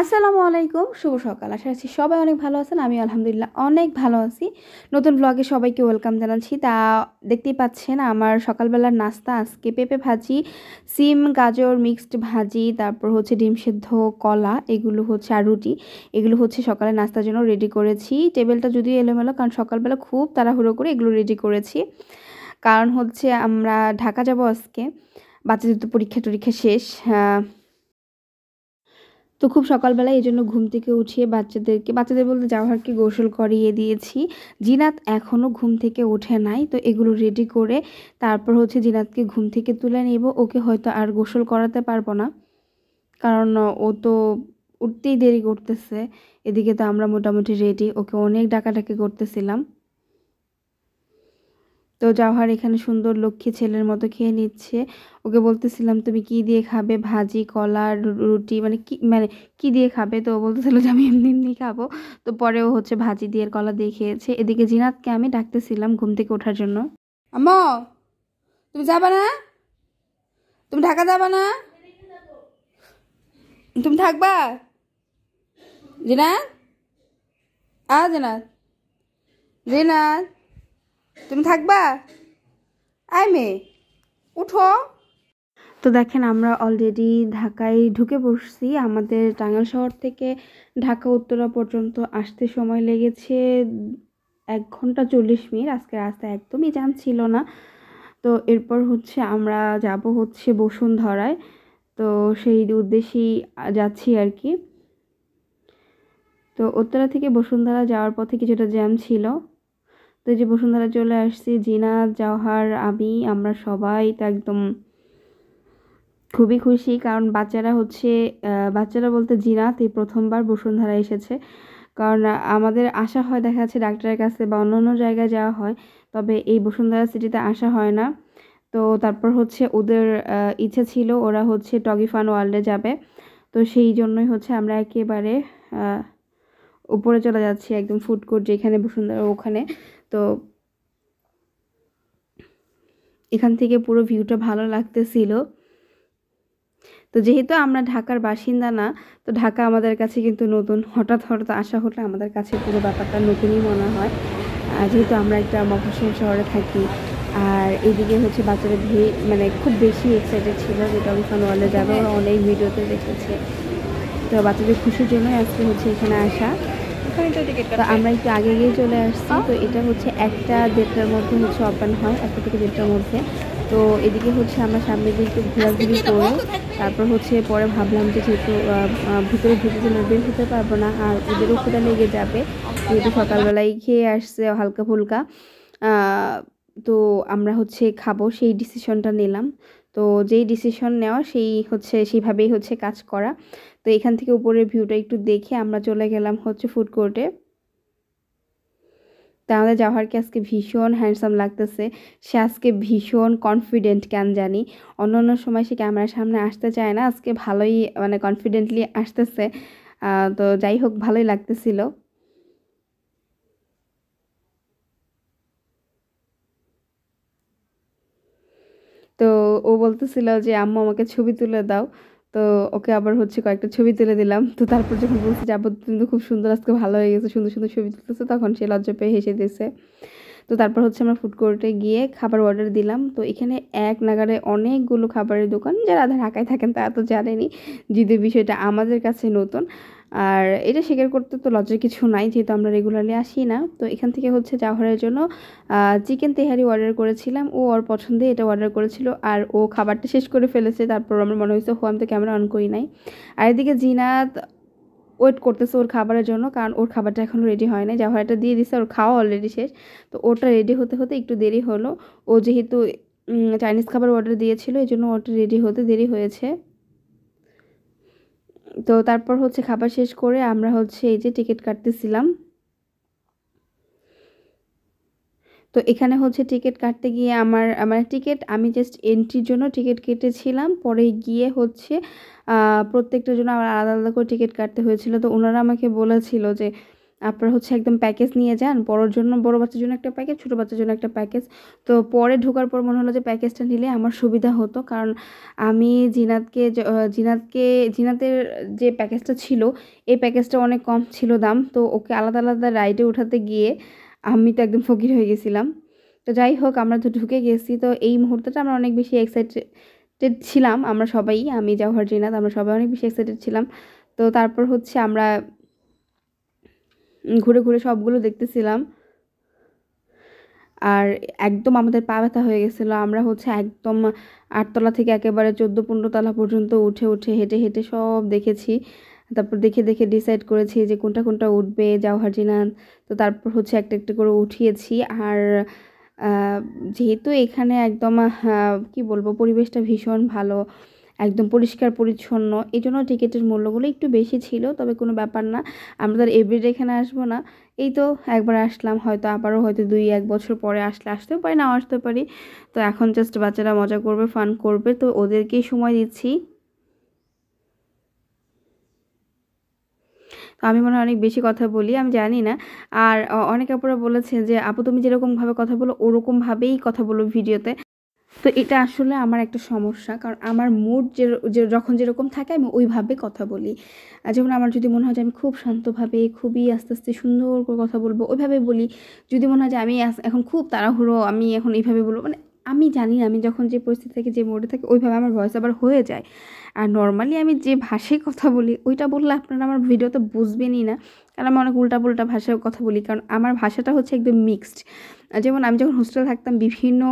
আসসালামু আলাইকুম শুভ সকাল আশা আছি সবাই অনেক ভালো আছেন আমি আলহামদুলিল্লাহ অনেক ভালো আছি নতুন ব্লগে সবাইকে ওয়েলকাম জানাচ্ছি তা দেখতেই পাচ্ছেন আমার সকালবেলার নাস্তা আজকে পেঁপে ভাজি সিম গাজর মিক্সড ভাজি তারপর হচ্ছে ডিম সেদ্ধ কলা এগুলো হচ্ছে আর রুটি এগুলো হচ্ছে সকালে নাস্তার জন্য রেডি করেছি টেবিলটা যদি এলোমেলো কারণ সকালবেলা খুব তাড়াহুড়ো করে এগুলো রেডি করেছি কারণ হচ্ছে আমরা ঢাকা যাব আজকে বাচ্চাদের তো পরীক্ষা টরীক্ষা শেষ তো খুব সকালবেলায় এই জন্য ঘুম থেকে উঠিয়ে বাচ্চাদেরকে বাচ্চাদের বলতে জাওহারকে গোসল করিয়ে দিয়েছি জিনাত এখনও ঘুম থেকে ওঠে নাই তো এগুলো রেডি করে তারপর হচ্ছে জিনাতকে ঘুম থেকে তুলে নেব ওকে হয়তো আর গোসল করাতে পারবো না কারণ ও তো উঠতেই দেরি করতেছে এদিকে তো আমরা মোটামুটি রেডি ওকে অনেক ডাকাডাকি করতেছিলাম তো জাওহার এখানে সুন্দর লক্ষ্মী ছেলের মতো খেয়ে নিচ্ছে ওকে বলতেছিলাম তুমি কি দিয়ে খাবে ভাজি কলা রুটি মানে কি মানে কি দিয়ে খাবে তো বলতেছিল যে আমি এমনি এমনি খাবো তো পরেও হচ্ছে ভাজি দিয়ে কলা দিয়ে খেয়েছে এদিকে জিনাতকে আমি ডাকতেছিলাম ঘুম থেকে ওঠার জন্য আম তুমি যাবে না তুমি ঢাকা যাবে না তুমি থাকবা জিনাত আ জিনাত জিনাত তুমি থাকবা আয় মেয়ে উঠো তো দেখেন আমরা অলরেডি ঢাকায় ঢুকে বসছি আমাদের টাঙ্গাল শহর থেকে ঢাকা উত্তরা পর্যন্ত আসতে সময় লেগেছে এক ঘন্টা চল্লিশ মিনিট আজকে রাস্তা একদমই জ্যাম ছিল না তো এরপর হচ্ছে আমরা যাব হচ্ছে বসুন্ধরায় তো সেই উদ্দেশ্যেই যাচ্ছি আর কি তো উত্তরা থেকে বসুন্ধরা যাওয়ার পথে কিছুটা জ্যাম ছিল তো যে বসুন্ধরা চলে আসছি জিনা জওহার আমি আমরা সবাই তো একদম খুবই খুশি কারণ বাচ্চারা হচ্ছে বাচ্চারা বলতে জিনাত এই প্রথমবার বসুন্ধরা এসেছে কারণ আমাদের আশা হয় দেখা যাচ্ছে ডাক্তারের কাছে বা অন্য অন্য জায়গায় যাওয়া হয় তবে এই বসুন্ধরা সিটিতে আসা হয় না তো তারপর হচ্ছে ওদের ইচ্ছে ছিল ওরা হচ্ছে টগিফান ওয়ার্ল্ডে যাবে তো সেই জন্যই হচ্ছে আমরা একেবারে উপরে চলে যাচ্ছি একদম ফুড কোর্ট যেখানে বসুন্ধরা ওখানে তো এখান থেকে পুরো ভিউটা ভালো লাগতেছিল তো যেহেতু আমরা ঢাকার বাসিন্দা না তো ঢাকা আমাদের কাছে কিন্তু নতুন হঠাৎ হঠাৎ আসা হলে আমাদের কাছে পুরো ব্যাপারটা নতুনই মনে হয় যেহেতু আমরা একটা মফসল শহরে থাকি আর এদিকে হচ্ছে বাচ্চারা ভিড় মানে খুব বেশি এক্সাইটেড ছিল যেটা আমি ওয়ালে যাবে অনেক ভিডিওতে দেখেছে তো বাচ্চাদের খুশির জন্যই আজকে হচ্ছে এখানে আসা আমরা একটু আগে গিয়ে চলে আসছি তো হ্যাঁ। এটা হচ্ছে একটা দেড়টার মধ্যে হচ্ছে ওপেন হয় একটা থেকে দেড়টার মধ্যে তো এদিকে হচ্ছে আমরা সামনে দিয়ে একটু ঘোরাঘুরি করবো তারপর হচ্ছে পরে ভাবলাম যে যেহেতু ভিতরে ঢুকে গেলে বের হতে পারবো না আর ওদেরও ক্ষুদা আচ্ছা। লেগে যাবে যেহেতু সকালবেলায় খেয়ে আসছে হালকা ফুলকা তো আমরা হচ্ছে খাবো সেই ডিসিশনটা নিলাম তো যেই ডিসিশন নেওয়া সেই হচ্ছে সেইভাবেই হচ্ছে কাজ করা তো এখান থেকে উপরের ভিউটা একটু দেখে আমরা চলে গেলাম হচ্ছে ফুড কোর্টে তা আমাদের জাওহারকে আজকে ভীষণ হ্যান্ডসাম লাগতেছে সে আজকে ভীষণ কনফিডেন্ট কেন জানি অন্য অন্য সময় সে ক্যামেরার সামনে আসতে চায় না আজকে ভালোই মানে কনফিডেন্টলি আসতেছে তো যাই হোক ভালোই লাগতেছিল তো ও বলতেছিল যে আম্মু আমাকে ছবি তুলে দাও তো ওকে আবার হচ্ছে কয়েকটা ছবি তুলে দিলাম তো তারপর যখন বলছি যে আবার তুমি তো খুব সুন্দর আজকে ভালো হয়ে গেছে সুন্দর সুন্দর ছবি তুলতেছে তখন সে লজ্জা পেয়ে হেসে দিয়েছে তো তারপর হচ্ছে আমরা ফুড কোর্টে গিয়ে খাবার অর্ডার দিলাম তো এখানে এক নাগারে অনেকগুলো খাবারের দোকান যারা ঢাকায় থাকেন তারা তো জানেনি যদি বিষয়টা আমাদের কাছে নতুন আর এটা স্বীকার করতে তো লজ্জার কিছু নাই যেহেতু আমরা রেগুলারলি আসি না তো এখান থেকে হচ্ছে জাহরের জন্য চিকেন তেহারি অর্ডার করেছিলাম ও ওর পছন্দে এটা অর্ডার করেছিল আর ও খাবারটা শেষ করে ফেলেছে তারপর আমার মনে হয়েছে হো আমি তো ক্যামেরা অন করি নাই আর এদিকে জিনাত ওয়েট করতেছে ওর খাবারের জন্য কারণ ওর খাবারটা এখনও রেডি হয় না জাহরাটা দিয়ে দিছে ওর খাওয়া অলরেডি শেষ তো ওটা রেডি হতে হতে একটু দেরি হলো ও যেহেতু চাইনিজ খাবার অর্ডার দিয়েছিল এই জন্য ওটা রেডি হতে দেরি হয়েছে তো তারপর হচ্ছে খাবার শেষ করে আমরা হচ্ছে এই যে টিকিট কাটতেছিলাম তো এখানে হচ্ছে টিকিট কাটতে গিয়ে আমার মানে টিকিট আমি জাস্ট এন্ট্রির জন্য টিকিট কেটেছিলাম পরে গিয়ে হচ্ছে প্রত্যেকটার জন্য আমার আলাদা আলাদা করে টিকিট কাটতে হয়েছিল তো ওনারা আমাকে বলেছিল যে আপনারা হচ্ছে একদম প্যাকেজ নিয়ে যান বড়োর জন্য বড় বাচ্চার জন্য একটা প্যাকেজ ছোটো বাচ্চার জন্য একটা প্যাকেজ তো পরে ঢোকার পর মনে হলো যে প্যাকেজটা নিলে আমার সুবিধা হতো কারণ আমি জিনাতকে জিনাতকে জিনাতের যে প্যাকেজটা ছিল এই প্যাকেজটা অনেক কম ছিল দাম তো ওকে আলাদা আলাদা রাইডে উঠাতে গিয়ে আমি তো একদম ফকির হয়ে গেছিলাম তো যাই হোক আমরা তো ঢুকে গেছি তো এই মুহূর্তটা আমরা অনেক বেশি এক্সাইটেড ছিলাম আমরা সবাই আমি জাওহার জিনাত আমরা সবাই অনেক বেশি এক্সাইটেড ছিলাম তো তারপর হচ্ছে আমরা ঘুরে ঘুরে সবগুলো দেখতেছিলাম আর একদম আমাদের পা ব্যথা হয়ে গেছিলো আমরা হচ্ছে একদম আটতলা থেকে একেবারে চোদ্দো পনেরো তলা পর্যন্ত উঠে উঠে হেঁটে হেঁটে সব দেখেছি তারপর দেখে দেখে ডিসাইড করেছি যে কোনটা কোনটা উঠবে জাওহারজিনান তো তারপর হচ্ছে একটা একটা করে উঠিয়েছি আর যেহেতু এখানে একদম কি বলবো পরিবেশটা ভীষণ ভালো একদম পরিষ্কার পরিচ্ছন্ন এই জন্য টিকিটের মূল্যগুলো একটু বেশি ছিল তবে কোনো ব্যাপার না আমরা তো এভরিডে এখানে আসবো না এই তো একবার আসলাম হয়তো আবারও হয়তো দুই এক বছর পরে আসলে আসতেও পারি না আসতে পারি তো এখন জাস্ট বাচ্চারা মজা করবে ফান করবে তো ওদেরকেই সময় দিচ্ছি আমি মনে হয় অনেক বেশি কথা বলি আমি জানি না আর অনেক আপুরা বলেছে যে আপু তুমি যেরকমভাবে কথা বলো ওরকমভাবেই কথা বলো ভিডিওতে তো এটা আসলে আমার একটা সমস্যা কারণ আমার মুড যে যখন যেরকম থাকে আমি ওইভাবে কথা বলি যেমন আমার যদি মনে হয় যে আমি খুব শান্তভাবে খুবই আস্তে আস্তে সুন্দর করে কথা বলবো ওইভাবে বলি যদি মনে হয় যে আমি এখন খুব তাড়াহুড়ো আমি এখন এইভাবে বলবো মানে আমি জানি আমি যখন যে পরিস্থিতি থেকে যে মোডে থাকে ওইভাবে আমার ভয়েস আবার হয়ে যায় আর নর্মালি আমি যে ভাষায় কথা বলি ওইটা বললে আপনারা আমার ভিডিওতে বুঝবেনই না কারণ আমি অনেক উল্টা ভাষায় কথা বলি কারণ আমার ভাষাটা হচ্ছে একদম মিক্সড যেমন আমি যখন হোস্টেলে থাকতাম বিভিন্ন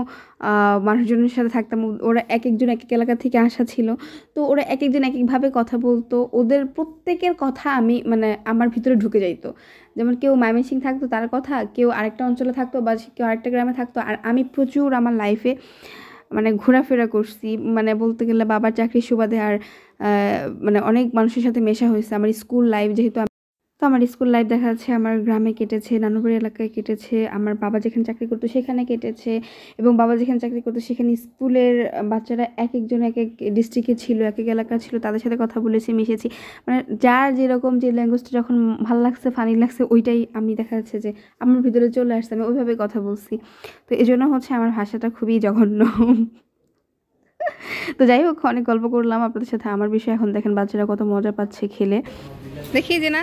মানুষজনের সাথে থাকতাম ওরা এক একজন এক এক এলাকা থেকে আসা ছিল তো ওরা এক একজন এক একভাবে কথা বলতো ওদের প্রত্যেকের কথা আমি মানে আমার ভিতরে ঢুকে যাইতো যেমন কেউ সিং থাকতো তার কথা কেউ আরেকটা অঞ্চলে থাকতো বা কেউ আরেকটা গ্রামে থাকতো আর আমি প্রচুর আমার লাইফে মানে ঘোরাফেরা করছি মানে বলতে গেলে বাবার চাকরির সুবাদে আর মানে অনেক মানুষের সাথে মেশা হয়েছে আমার স্কুল লাইফ যেহেতু তো আমার স্কুল লাইফ দেখা যাচ্ছে আমার গ্রামে কেটেছে নানুবাড়ি এলাকায় কেটেছে আমার বাবা যেখানে চাকরি করতো সেখানে কেটেছে এবং বাবা যেখানে চাকরি করতো সেখানে স্কুলের বাচ্চারা এক একজন এক এক ডিস্ট্রিক্টে ছিল এক এক এলাকা ছিল তাদের সাথে কথা বলেছি মিশেছি মানে যার যেরকম যে ল্যাঙ্গুয়েজটা যখন ভালো লাগছে ফানি লাগছে ওইটাই আমি দেখা যাচ্ছে যে আমার ভিতরে চলে আসছে আমি ওইভাবে কথা বলছি তো এই জন্য হচ্ছে আমার ভাষাটা খুবই জঘন্য তো যাই হোক অনেক গল্প করলাম আপনাদের সাথে আমার বিষয়ে এখন দেখেন বাচ্চারা কত মজা পাচ্ছে খেলে দেখি যে না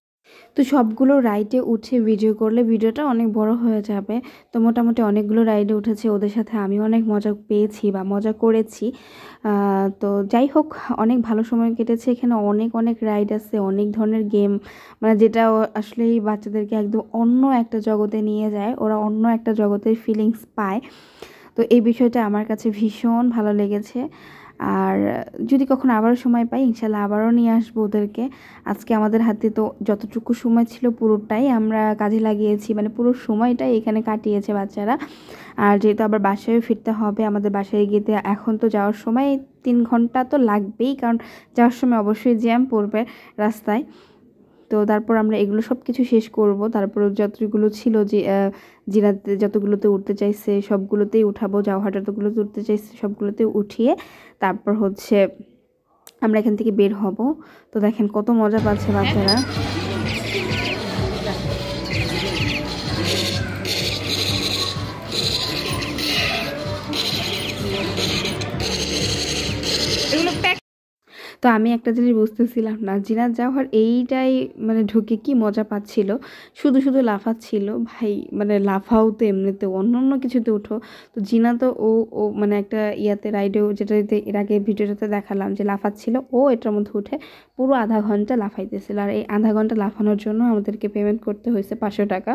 তো সবগুলো রাইডে উঠে ভিডিও করলে ভিডিওটা অনেক বড় হয়ে যাবে তো মোটামুটি অনেকগুলো রাইডে উঠেছে ওদের সাথে আমি অনেক মজা পেয়েছি বা মজা করেছি তো যাই হোক অনেক ভালো সময় কেটেছে এখানে অনেক অনেক রাইড আছে অনেক ধরনের গেম মানে যেটা আসলেই বাচ্চাদেরকে একদম অন্য একটা জগতে নিয়ে যায় ওরা অন্য একটা জগতের ফিলিংস পায় তো এই বিষয়টা আমার কাছে ভীষণ ভালো লেগেছে আর যদি কখনো আবারও সময় পাই ইনশাল্লাহ আবারও নিয়ে আসবো ওদেরকে আজকে আমাদের হাতে তো যতটুকু সময় ছিল পুরোটাই আমরা কাজে লাগিয়েছি মানে পুরো সময়টাই এখানে কাটিয়েছে বাচ্চারা আর যেহেতু আবার বাসায় ফিরতে হবে আমাদের বাসায় গিয়ে এখন তো যাওয়ার সময় তিন ঘন্টা তো লাগবেই কারণ যাওয়ার সময় অবশ্যই জ্যাম পড়বে রাস্তায় তো তারপর আমরা এগুলো সব কিছু শেষ করব তারপর যতগুলো ছিল যে জিরাতে যতগুলোতে উঠতে চাইছে সবগুলোতেই উঠাবো যাওয়া যতগুলোতে উঠতে চাইছে সবগুলোতে উঠিয়ে তারপর হচ্ছে আমরা এখান থেকে বের হব তো দেখেন কত মজা পাচ্ছে বাচ্চারা তো আমি একটা জিনিস বুঝতেছিলাম না জিনাত জাওহার এইটাই মানে ঢুকে কি মজা পাচ্ছিল শুধু শুধু লাফাচ্ছিল ভাই মানে লাফাও তো এমনিতে অন্য অন্য কিছুতে উঠো তো জিনা তো ও ও মানে একটা ইয়াতে রাইডেও যেটা এর আগে ভিডিওটাতে দেখালাম যে লাফাচ্ছিল ও এটার মধ্যে উঠে পুরো আধা ঘন্টা লাফাইতেছিল আর এই আধা ঘন্টা লাফানোর জন্য আমাদেরকে পেমেন্ট করতে হয়েছে পাঁচশো টাকা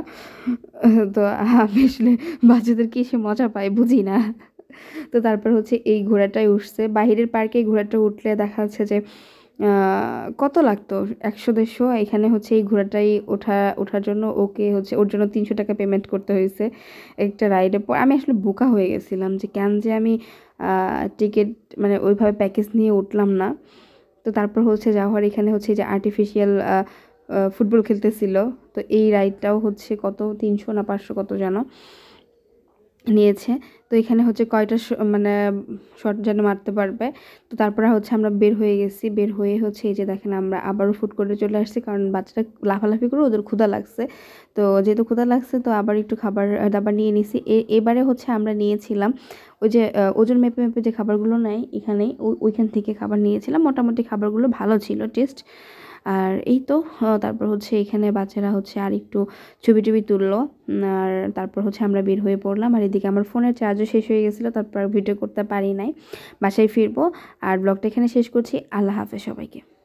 তো আমি আসলে বাচ্চাদের কি সে মজা পায় বুঝি না তো তারপর হচ্ছে এই ঘোড়াটাই উঠছে বাহিরের পার্কে ঘোড়াটা উঠলে দেখা যাচ্ছে যে কত লাগতো একশো দেড়শো এখানে হচ্ছে এই ঘোড়াটাই ওঠা ওঠার জন্য ওকে হচ্ছে ওর জন্য তিনশো টাকা পেমেন্ট করতে হয়েছে একটা রাইডে আমি আসলে বোকা হয়ে গেছিলাম যে কেন যে আমি টিকিট মানে ওইভাবে প্যাকেজ নিয়ে উঠলাম না তো তারপর হচ্ছে যাওয়ার এখানে হচ্ছে যে আর্টিফিশিয়াল ফুটবল খেলতেছিল তো এই রাইডটাও হচ্ছে কত তিনশো না পাঁচশো কত জানো নিয়েছে তো এখানে হচ্ছে কয়টা মানে শট যেন মারতে পারবে তো তারপরে হচ্ছে আমরা বের হয়ে গেছি বের হয়ে হচ্ছে এই যে দেখেন আমরা আবারও ফুড কোর্টে চলে আসছি কারণ বাচ্চাটা লাফালাফি করে ওদের ক্ষুধা লাগছে তো যেহেতু ক্ষুধা লাগছে তো আবার একটু খাবার দাবার নিয়ে নিছি এবারে হচ্ছে আমরা নিয়েছিলাম ওই যে ওজন মেপে মেপে যে খাবারগুলো নেয় এখানে ওইখান থেকে খাবার নিয়েছিলাম মোটামুটি খাবারগুলো ভালো ছিল টেস্ট আর এই তো তারপর হচ্ছে এখানে বাচ্চারা হচ্ছে আর একটু ছবি টবি তুললো আর তারপর হচ্ছে আমরা বের হয়ে পড়লাম আর এদিকে আমার ফোনের চার্জও শেষ হয়ে গেছিলো তারপর ভিডিও করতে পারি নাই বাসায় ফিরবো আর ব্লগটা এখানে শেষ করছি আল্লাহ হাফেজ সবাইকে